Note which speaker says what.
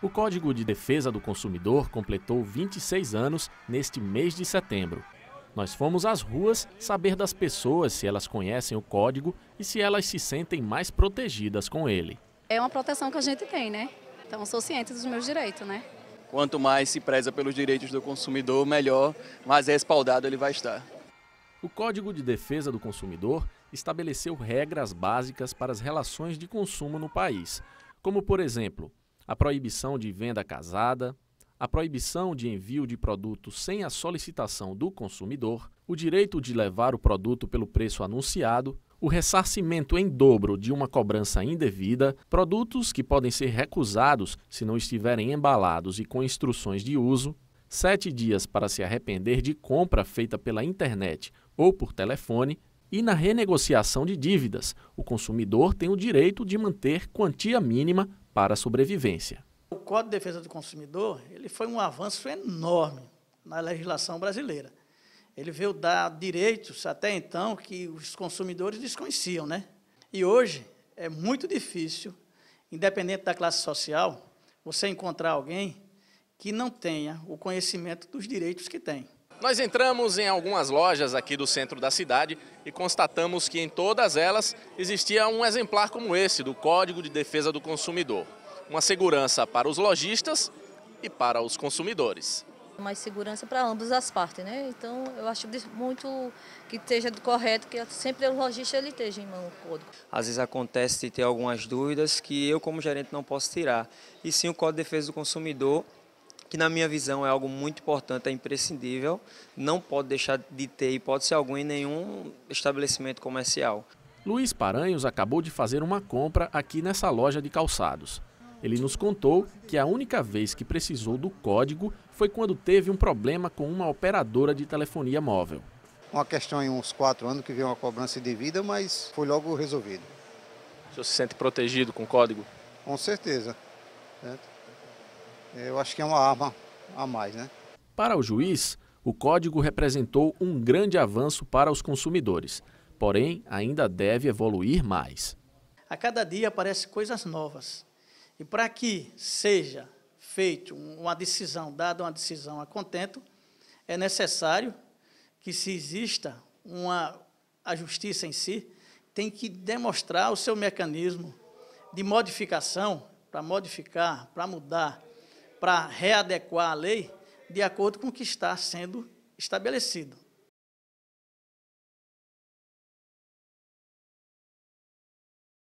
Speaker 1: O Código de Defesa do Consumidor completou 26 anos neste mês de setembro. Nós fomos às ruas saber das pessoas se elas conhecem o código e se elas se sentem mais protegidas com ele.
Speaker 2: É uma proteção que a gente tem, né? Então, sou ciente dos meus direitos, né?
Speaker 1: Quanto mais se preza pelos direitos do consumidor, melhor, mais respaldado ele vai estar. O Código de Defesa do Consumidor estabeleceu regras básicas para as relações de consumo no país, como, por exemplo, a proibição de venda casada, a proibição de envio de produto sem a solicitação do consumidor, o direito de levar o produto pelo preço anunciado, o ressarcimento em dobro de uma cobrança indevida, produtos que podem ser recusados se não estiverem embalados e com instruções de uso, sete dias para se arrepender de compra feita pela internet ou por telefone, e na renegociação de dívidas, o consumidor tem o direito de manter quantia mínima para a sobrevivência.
Speaker 2: O Código de Defesa do Consumidor ele foi um avanço enorme na legislação brasileira. Ele veio dar direitos até então que os consumidores desconheciam, né? E hoje é muito difícil, independente da classe social, você encontrar alguém que não tenha o conhecimento dos direitos que tem. Nós entramos em
Speaker 1: algumas lojas aqui do centro da cidade e constatamos que em todas elas existia um exemplar como esse do Código de Defesa do Consumidor. Uma segurança para os lojistas e para os consumidores.
Speaker 2: Mais segurança para ambas as partes, né? Então eu acho muito que esteja correto que sempre o lojista ele esteja em mão o código. Às vezes acontece de ter algumas dúvidas que eu como gerente não posso tirar. E sim o Código de Defesa do Consumidor que na minha visão é algo muito importante, é imprescindível, não pode deixar de ter hipótese alguma em nenhum estabelecimento comercial.
Speaker 1: Luiz Paranhos acabou de fazer uma compra aqui nessa loja de calçados. Ele nos contou que a única vez que precisou do código foi quando teve um problema com uma operadora de telefonia móvel.
Speaker 2: Uma questão em uns quatro anos que veio uma cobrança de vida, mas foi logo resolvido. O senhor
Speaker 1: se sente protegido com o código?
Speaker 2: Com certeza. Certo? eu acho que é uma arma a mais, né?
Speaker 1: Para o juiz, o código representou um grande avanço para os consumidores, porém ainda deve evoluir mais.
Speaker 2: A cada dia aparecem coisas novas. E para que seja feita uma decisão, dada uma decisão a contento, é necessário que se exista uma a justiça em si tem que demonstrar o seu mecanismo de modificação para modificar, para mudar para readequar a lei de acordo com o que está sendo estabelecido.